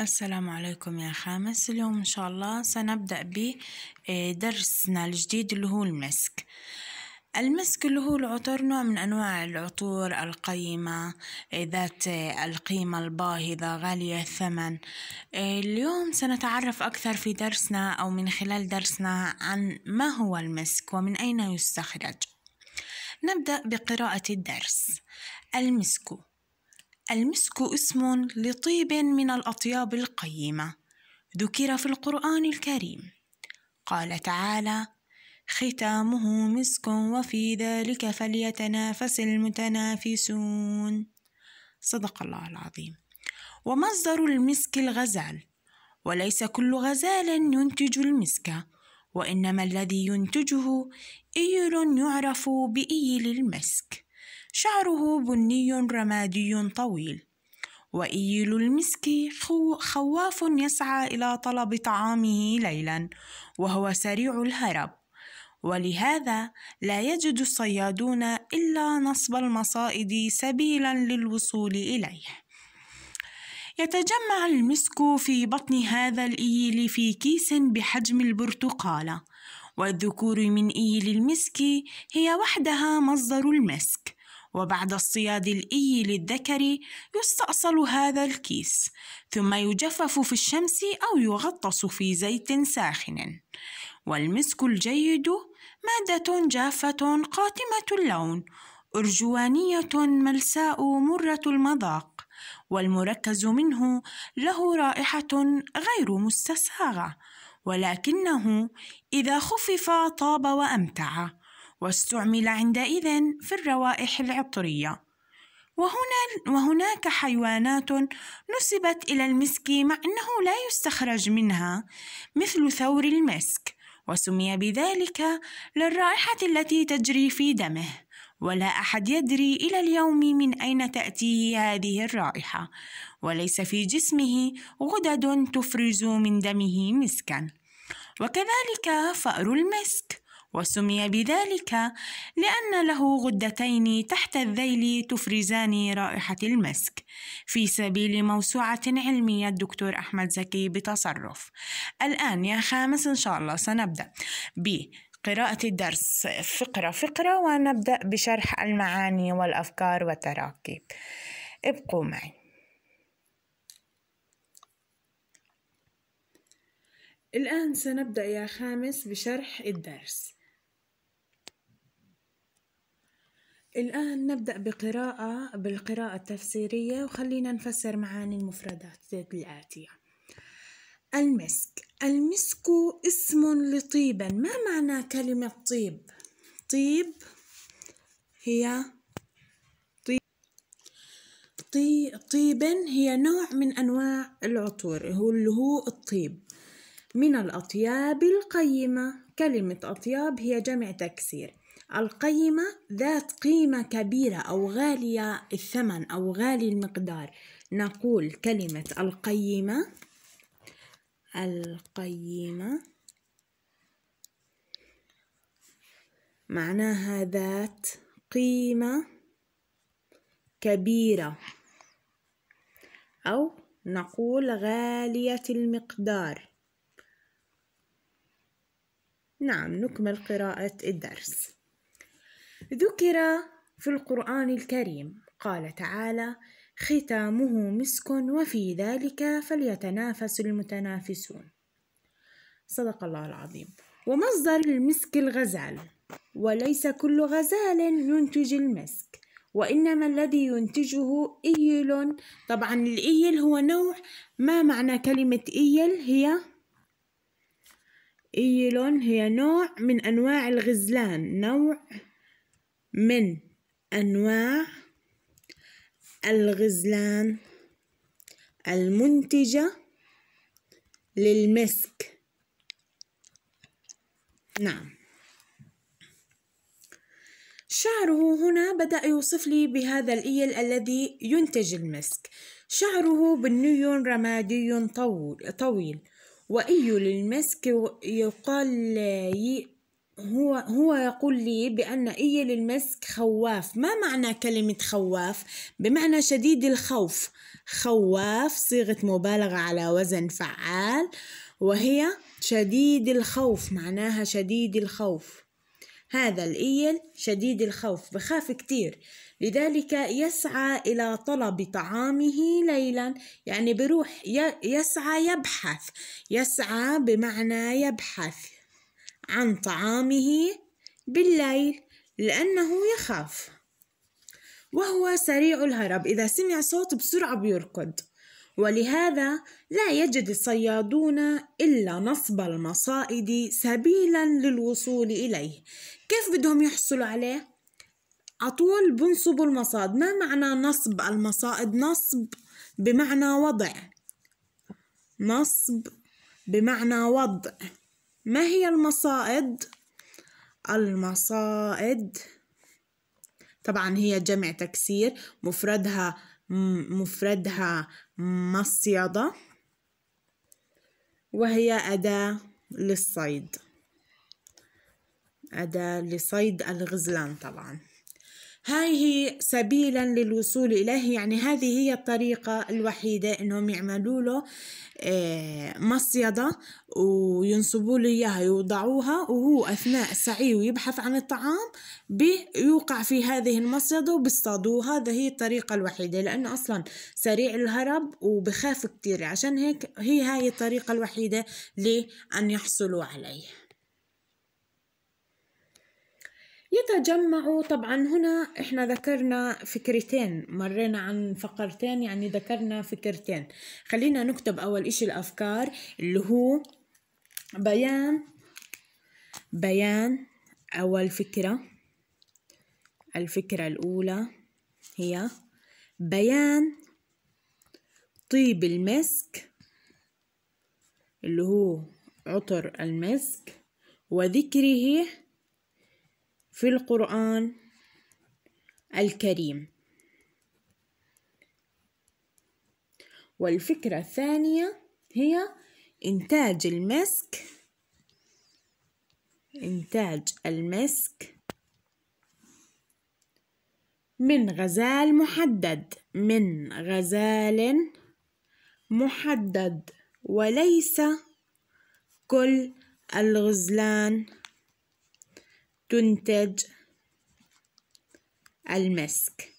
السلام عليكم يا خامس اليوم إن شاء الله سنبدأ بدرسنا آه، الجديد اللي هو المسك المسك اللي هو العطر نوع من أنواع العطور القيمة آه، ذات آه، القيمة الباهظة غالية الثمن اليوم سنتعرف أكثر في درسنا أو من خلال درسنا عن ما هو المسك ومن أين يستخرج نبدأ بقراءة الدرس المسك المسك اسم لطيب من الأطياب القيمة ذكر في القرآن الكريم قال تعالى ختامه مسك وفي ذلك فليتنافس المتنافسون صدق الله العظيم ومصدر المسك الغزال وليس كل غزال ينتج المسك وإنما الذي ينتجه إيل يعرف بإيل المسك شعره بني رمادي طويل وإيل المسك خواف يسعى إلى طلب طعامه ليلا وهو سريع الهرب ولهذا لا يجد الصيادون إلا نصب المصائد سبيلا للوصول إليه يتجمع المسك في بطن هذا الإيل في كيس بحجم البرتقالة والذكور من إيل المسك هي وحدها مصدر المسك وبعد الصياد الإي للذكر يستأصل هذا الكيس ثم يجفف في الشمس أو يغطس في زيت ساخن والمسك الجيد مادة جافة قاتمة اللون أرجوانية ملساء مرة المذاق والمركز منه له رائحة غير مستساغة ولكنه إذا خفف طاب وأمتع واستعمل عندئذ في الروائح العطرية وهنا وهناك حيوانات نسبت إلى المسك مع أنه لا يستخرج منها مثل ثور المسك وسمي بذلك للرائحة التي تجري في دمه ولا أحد يدري إلى اليوم من أين تأتيه هذه الرائحة وليس في جسمه غدد تفرز من دمه مسكا وكذلك فأر المسك وسمي بذلك لأن له غدتين تحت الذيل تفرزان رائحة المسك في سبيل موسوعة علمية الدكتور أحمد زكي بتصرف الآن يا خامس إن شاء الله سنبدأ بقراءة الدرس فقرة فقرة ونبدأ بشرح المعاني والأفكار والتراكيب ابقوا معي الآن سنبدأ يا خامس بشرح الدرس الآن نبدأ بقراءة بالقراءة التفسيرية وخلينا نفسر معاني المفردات الآتية المسك المسك اسم لطيبا ما معنى كلمة طيب؟ طيب هي طيب. طي... طيبا هي نوع من أنواع العطور هو اللي هو الطيب من الأطياب القيمة كلمة أطياب هي جمع تكسير القيمة ذات قيمة كبيرة أو غالية الثمن أو غالي المقدار نقول كلمة القيمة القيمة معناها ذات قيمة كبيرة أو نقول غالية المقدار نعم نكمل قراءة الدرس ذكر في القرآن الكريم قال تعالى ختامه مسك وفي ذلك فليتنافس المتنافسون صدق الله العظيم ومصدر المسك الغزال وليس كل غزال ينتج المسك وإنما الذي ينتجه إيل طبعا الإيل هو نوع ما معنى كلمة إيل هي إيل هي نوع من أنواع الغزلان نوع من أنواع الغزلان المنتجة للمسك نعم شعره هنا بدأ يوصف لي بهذا الإيل الذي ينتج المسك شعره بني رمادي طويل وإيل المسك يقال هو هو يقول لي بأن إيل المسك خواف ما معنى كلمة خواف بمعنى شديد الخوف خواف صيغة مبالغة على وزن فعال وهي شديد الخوف معناها شديد الخوف هذا الإيل شديد الخوف بخاف كتير لذلك يسعى إلى طلب طعامه ليلا يعني بروح يسعى يبحث يسعى بمعنى يبحث عن طعامه بالليل لأنه يخاف وهو سريع الهرب إذا سمع صوت بسرعة بيركض ولهذا لا يجد الصيادون إلا نصب المصائد سبيلا للوصول إليه كيف بدهم يحصلوا عليه؟ عطول بنصبوا المصاد ما معنى نصب المصائد نصب بمعنى وضع نصب بمعنى وضع ما هي المصائد المصائد طبعا هي جمع تكسير مفردها مفردها مصيدة وهي أداة للصيد أداة لصيد الغزلان طبعاً هاي هي سبيلا للوصول إليه يعني هذه هي الطريقة الوحيدة إنهم يعملوا له آه، مصيدة وينصبوا له إياها يوضعوها وهو أثناء سعيه ويبحث عن الطعام بيوقع في هذه المصيدة وبيصطادوه هذا هي الطريقة الوحيدة لأنه أصلا سريع الهرب وبخاف كتير عشان هيك هي هاي الطريقة الوحيدة لأن يحصلوا عليه يتجمع طبعا هنا احنا ذكرنا فكرتين مرينا عن فقرتين يعني ذكرنا فكرتين خلينا نكتب اول اشي الافكار اللي هو بيان بيان اول فكرة الفكرة الاولى هي بيان طيب المسك اللي هو عطر المسك وذكره في القرآن الكريم والفكرة الثانية هي إنتاج المسك إنتاج المسك من غزال محدد من غزال محدد وليس كل الغزلان تنتج المسك